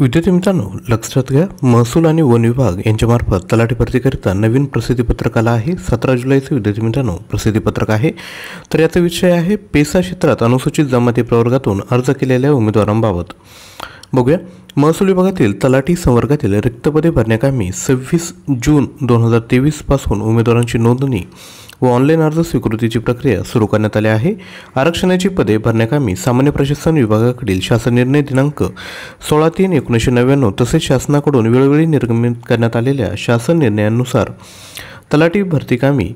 विद्यार्थी मित्रांनो लक्षात घ्या महसूल आणि वन विभाग यांच्यामार्फत तलाठी भरतीकरिता नवीन प्रसिद्धीपत्रक आला आहे सतरा जुलैचं विद्यार्थी मित्रांनो प्रसिद्धीपत्रक आहे तर याचा विषय आहे पेसा क्षेत्रात अनुसूचित जमाती प्रवर्गातून अर्ज केलेल्या उमेदवारांबाबत बघूया महसूल विभागातील तलाठी संवर्गातील रिक्तपदे भरण्याकामी सव्वीस जून दोन हजार तेवीसपासून उमेदवारांची नोंदणी व ऑनलाईन अर्ज स्वीकृतीची प्रक्रिया सुरू करण्यात आली आहे आरक्षणाची पदे भरण्याकामी सामान्य प्रशासन विभागाकडील शासन निर्णय दिनांक सोळा तीन एकोणीसशे नव्याण्णव तसेच शासनाकडून वेळोवेळी निर्गमित करण्यात आलेल्या शासन निर्णयानुसार तलाठी भरतीकामी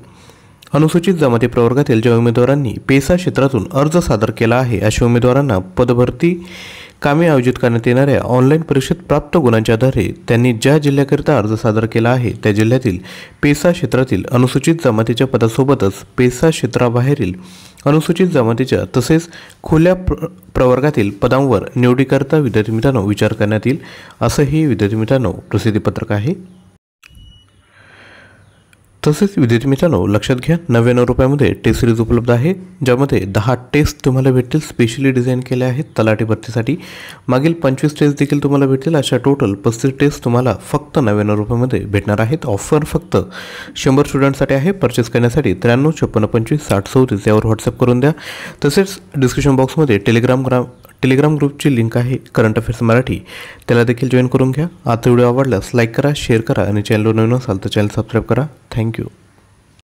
अनुसूचित जमाती प्रवर्गातील ज्या उमेदवारांनी पेसा क्षेत्रातून अर्ज सादर केला आहे अशा उमेदवारांना पदभरती कामे आयोजित करण्यात येणाऱ्या ऑनलाईन परीक्षेत प्राप्त गुणांच्या आधारे त्यांनी ज्या जिल्ह्याकरिता अर्ज सादर केला आहे त्या जिल्ह्यातील पेसा क्षेत्रातील अनुसूचित जमातीच्या पदासोबतच पेसा क्षेत्राबाहेरील अनुसूचित जमातीच्या तसेच खुल्या प्र प्रवर्गातील पदांवर निवडीकरता विद्यार्थी मित्रांनो विचार करण्यात येईल असंही विद्यार्थी मित्रांनो प्रसिद्धीपत्रक आहे तसेच विद्यार्थी मित्रांनो लक्षात घ्या नव्याण्णव रुपयामध्ये टेस्ट सिरीज उपलब्ध आहे ज्यामध्ये दहा टेस्ट तुम्हाला भेटतील स्पेशली डिझाईन केल्या आहेत तलाठी भरतीसाठी मागील पंचवीस टेस्ट देखील तुम्हाला भेटतील अशा टोटल पस्तीस टेस्ट तुम्हाला फक्त नव्याण्णव रुपयामध्ये भेटणार आहेत ऑफर फक्त शंभर स्टुडंटसाठी आहे परचेस करण्यासाठी त्र्याण्णव छप्पन्न पंचवीस साठ चौतीस यावर व्हॉट्सअप करून द्या तसेच डिस्क्रिप्शन बॉक्समध्ये टेलिग्राम ग्राम टेलिग्राम ग्रुपची लिंक आहे करंट अफेअर्स मराठी त्याला देखील जॉईन करून घ्या आता व्हिडिओ आवडल्यास लाईक करा शेअर करा आणि चॅनलवर नवीन असाल तर चॅनल सबस्क्राईब करा थँक्यू